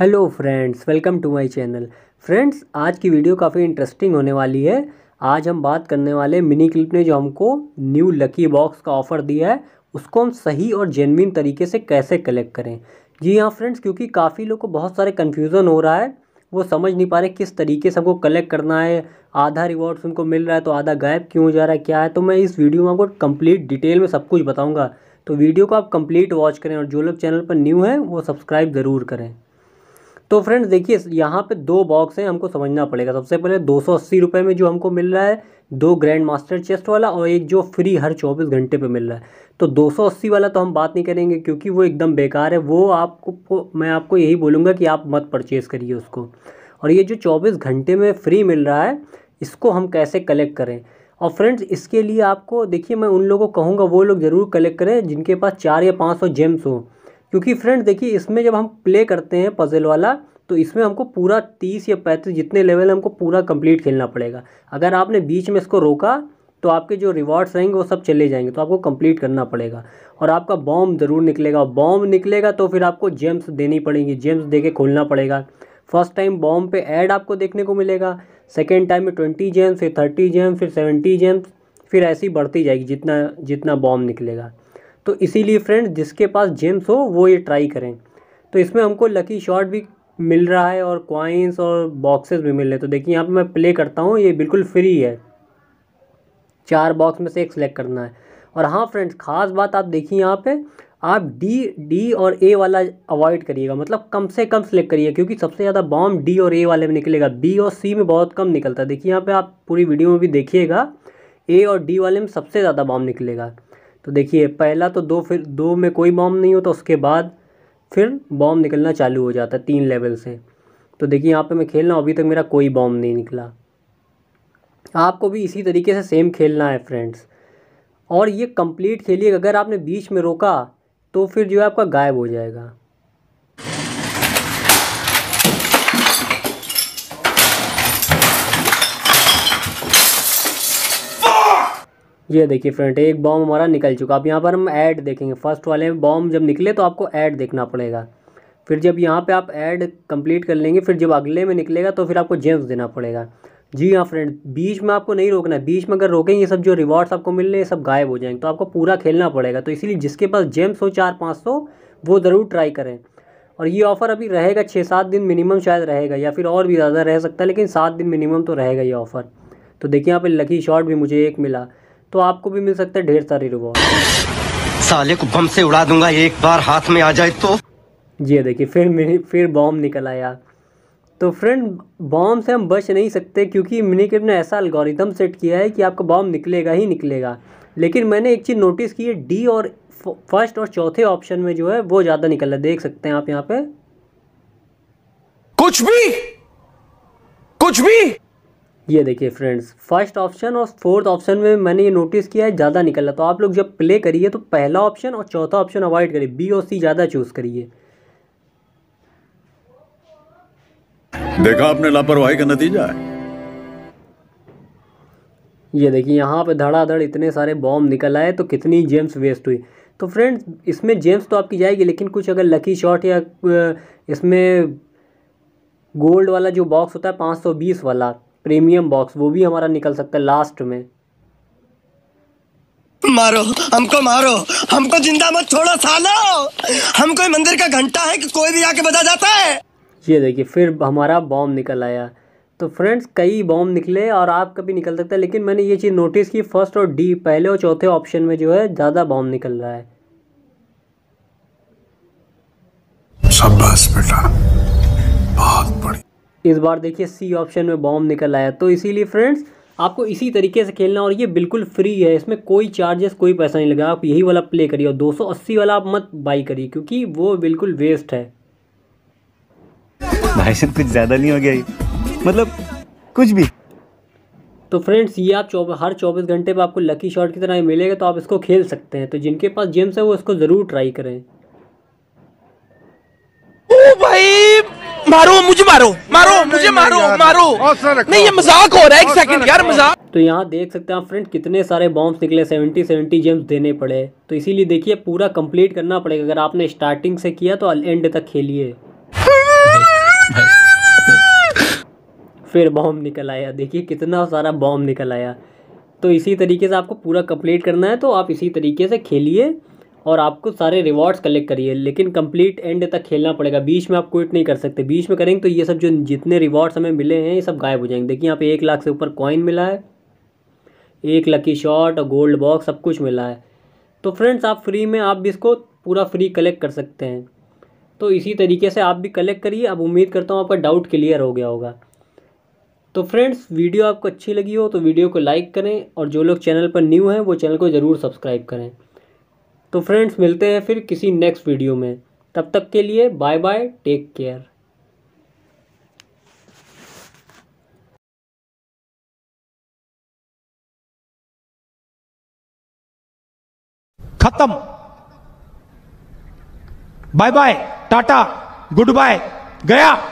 hello friends welcome to my channel friends आज की video काफ़ी इंटरेस्टिंग होने वाली है आज हम बात करने वाले मिनी क्लिप ने जो हमको न्यू लकी बॉक्स का ऑफ़र दिया है उसको हम सही और जेनविन तरीके से कैसे कलेक्ट करें जी हाँ फ्रेंड्स क्योंकि काफ़ी लोग को बहुत सारे कन्फ्यूज़न हो रहा है वो समझ नहीं पा रहे किस तरीके से हमको कलेक्ट करना है आधा रिवॉर्ड्स उनको मिल रहा है तो आधा गायब क्यों हो जा रहा है क्या है तो मैं इस वीडियो में आपको कंप्लीट डिटेल में सब कुछ बताऊँगा तो वीडियो को आप कम्प्लीट वॉच करें और जो लोग चैनल पर न्यू हैं वो सब्सक्राइब ज़रूर करें तो फ्रेंड्स देखिए यहाँ पे दो बॉक्स हैं हमको समझना पड़ेगा सबसे पहले दो सौ अस्सी रुपये में जो हमको मिल रहा है दो ग्रैंड मास्टर चेस्ट वाला और एक जो फ्री हर चौबीस घंटे पे मिल रहा है तो दो सौ अस्सी वाला तो हम बात नहीं करेंगे क्योंकि वो एकदम बेकार है वो आपको मैं आपको यही बोलूँगा कि आप मत परचेज़ करिए उसको और ये जो चौबीस घंटे में फ्री मिल रहा है इसको हम कैसे कलेक्ट करें और फ्रेंड्स इसके लिए आपको देखिए मैं उन लोगों को कहूँगा वो लोग ज़रूर कलेक्ट करें जिनके पास चार या पाँच सौ जेम्स हो क्योंकि फ्रेंड देखिए इसमें जब हम प्ले करते हैं पजल वाला तो इसमें हमको पूरा तीस या पैंतीस जितने लेवल हमको पूरा कंप्लीट खेलना पड़ेगा अगर आपने बीच में इसको रोका तो आपके जो रिवॉर्ड्स रहेंगे वो सब चले जाएंगे तो आपको कंप्लीट करना पड़ेगा और आपका बॉम्ब ज़रूर निकलेगा बॉम्ब निकलेगा तो फिर आपको जेम्स देनी पड़ेंगी जेम्स दे के खोलना पड़ेगा फर्स्ट टाइम बॉम्ब पे ऐड आपको देखने को मिलेगा सेकेंड टाइम में ट्वेंटी जेम्स फिर थर्टी जेम्स फिर सेवेंटी जेम्स फिर ऐसी बढ़ती जाएगी जितना जितना बॉम्ब निकलेगा तो इसीलिए फ्रेंड जिसके पास जेम्स हो वो ये ट्राई करें तो इसमें हमको लकी शॉट भी मिल रहा है और कॉइन्स और बॉक्सेस भी मिल रहे हैं तो देखिए यहाँ पे मैं प्ले करता हूँ ये बिल्कुल फ्री है चार बॉक्स में से एक सेलेक्ट करना है और हाँ फ्रेंड्स ख़ास बात आप देखिए यहाँ पे आप डी डी और ए वाला अवॉइड करिएगा मतलब कम से कम सेलेक्ट करिए क्योंकि सबसे ज़्यादा बॉम्ब डी और ए वाले में निकलेगा बी और सी में बहुत कम निकलता है देखिए यहाँ पर आप पूरी वीडियो में भी देखिएगा ए और डी वाले में सबसे ज़्यादा बॉम्ब निकलेगा तो देखिए पहला तो दो फिर दो में कोई बॉम्ब नहीं होता उसके बाद फिर बॉम निकलना चालू हो जाता है तीन लेवल से तो देखिए यहाँ पे मैं खेलना अभी तक मेरा कोई बॉम्ब नहीं निकला आपको भी इसी तरीके से सेम खेलना है फ्रेंड्स और ये कंप्लीट खेलिए अगर आपने बीच में रोका तो फिर जो है आपका गायब हो जाएगा ये देखिए फ्रेंड एक बॉम्ब हमारा निकल चुका अब यहाँ पर हम ऐड देखेंगे फर्स्ट वाले में बॉम्ब जब निकले तो आपको ऐड देखना पड़ेगा फिर जब यहाँ पे आप ऐड कंप्लीट कर लेंगे फिर जब अगले में निकलेगा तो फिर आपको जेम्स देना पड़ेगा जी हाँ फ्रेंड बीच में आपको नहीं रोकना है बीच में अगर रोकेंगे ये सब जो रिवॉर्ड्स आपको मिल रहे हैं सब गायब हो जाएंगे तो आपको पूरा खेलना पड़ेगा तो इसीलिए जिसके पास जेम्स हो चार पाँच सौ वो ज़रूर ट्राई करें और ये ऑफ़र अभी रहेगा छः सात दिन मिनिमम शायद रहेगा या फिर और भी ज़्यादा रह सकता है लेकिन सात दिन मिनिमम तो रहेगा ये ऑफ़र तो देखिए यहाँ पर लकी शॉट भी मुझे एक मिला तो आपको भी मिल सकते हैं ढेर सारे रिवॉर्ड साले को बम से उड़ा दूंगा एक बार हाथ में आ जाए तो जी देखिए फिर मिनी फिर बॉम्ब निकल आया तो फ्रेंड बॉम्ब से हम बच नहीं सकते क्योंकि मिनीकेप ने ऐसा अलगोरिदम सेट किया है कि आपका बॉम्ब निकलेगा ही निकलेगा लेकिन मैंने एक चीज़ नोटिस की है डी और फर्स्ट और चौथे ऑप्शन में जो है वो ज़्यादा निकल रहा देख सकते हैं आप यहाँ पे कुछ भी कुछ भी ये देखिए फ्रेंड्स फर्स्ट ऑप्शन और फोर्थ ऑप्शन में मैंने ये नोटिस किया है ज़्यादा निकल रहा तो आप लोग जब प्ले करिए तो पहला ऑप्शन और चौथा ऑप्शन अवॉइड करिए बी और सी ज़्यादा चूज़ करिए देखा आपने लापरवाही का नतीजा है ये देखिए यहाँ पे धड़ाधड़ इतने सारे बॉम्ब निकल आए तो कितनी जेम्स वेस्ट हुई तो फ्रेंड्स इसमें जेम्स तो आपकी जाएगी लेकिन कुछ अगर लकी शॉट या इसमें गोल्ड वाला जो बॉक्स होता है 520 वाला प्रीमियम बॉक्स वो भी हमारा निकल सकता है लास्ट में मारो हमको मारो हमको जिंदा मत छोड़ो सालो हम कोई मंदिर का घंटा है कि कोई भी आके बता जाता है ये देखिए फिर हमारा बॉम्ब निकल आया तो फ्रेंड्स कई बॉम्ब निकले और आप कभी निकल सकते हैं लेकिन मैंने ये चीज़ नोटिस की फर्स्ट और डी पहले और चौथे ऑप्शन में जो है ज़्यादा बॉम्ब निकल रहा है शाबाश बेटा इस बार देखिए सी ऑप्शन में बॉम्ब निकल आया तो इसीलिए फ्रेंड्स आपको इसी तरीके से खेलना और ये बिल्कुल फ्री है इसमें कोई चार्जेस कोई पैसा नहीं लगा आप यही वाला प्ले करिए और 280 वाला आप मत बाई करिए क्योंकि वो बिल्कुल वेस्ट है भाई साहब कुछ ज़्यादा नहीं हो गया मतलब कुछ भी तो फ्रेंड्स ये आप चौब, हर चौबीस घंटे पर आपको लकी शॉट की तरह मिलेगा तो आप इसको खेल सकते हैं तो जिनके पास जेम्स है वो इसको ज़रूर ट्राई करें ओ भाई मारो मुझे मारो मारो मुझे मारो मारो नहीं ये मजाक हो रहा है एक सेकंड यार मजाक तो यहाँ देख सकते हैं फ्रेंड कितने सारे बॉम्ब निकले 70 70 जेम्स देने पड़े तो इसीलिए देखिए पूरा कंप्लीट करना पड़ेगा अगर आपने स्टार्टिंग से किया तो एंड तक खेलिए फिर बॉम्ब निकल आया देखिए कितना सारा बॉम्ब निकल आया तो इसी तरीके से आपको पूरा कंप्लीट करना है तो आप इसी तरीके से खेलिए और आपको सारे रिवॉर्ड्स कलेक्ट करिए लेकिन कंप्लीट एंड तक खेलना पड़ेगा बीच में आप क्विट नहीं कर सकते बीच में करेंगे तो ये सब जो जितने रिवॉर्ड्स हमें मिले हैं ये सब गायब हो जाएंगे देखिए यहाँ पे एक लाख से ऊपर कॉइन मिला है एक लकी शॉट और गोल्ड बॉक्स सब कुछ मिला है तो फ्रेंड्स आप फ्री में आप भी इसको पूरा फ्री कलेक्ट कर सकते हैं तो इसी तरीके से आप भी कलेक्ट करिए अब उम्मीद करता हूँ आपका डाउट क्लियर हो गया होगा तो फ्रेंड्स वीडियो आपको अच्छी लगी हो तो वीडियो को लाइक करें और जो लोग चैनल पर न्यू हैं वो चैनल को ज़रूर सब्सक्राइब करें तो फ्रेंड्स मिलते हैं फिर किसी नेक्स्ट वीडियो में तब तक के लिए बाय बाय टेक केयर खत्म bye bye tata good bye गया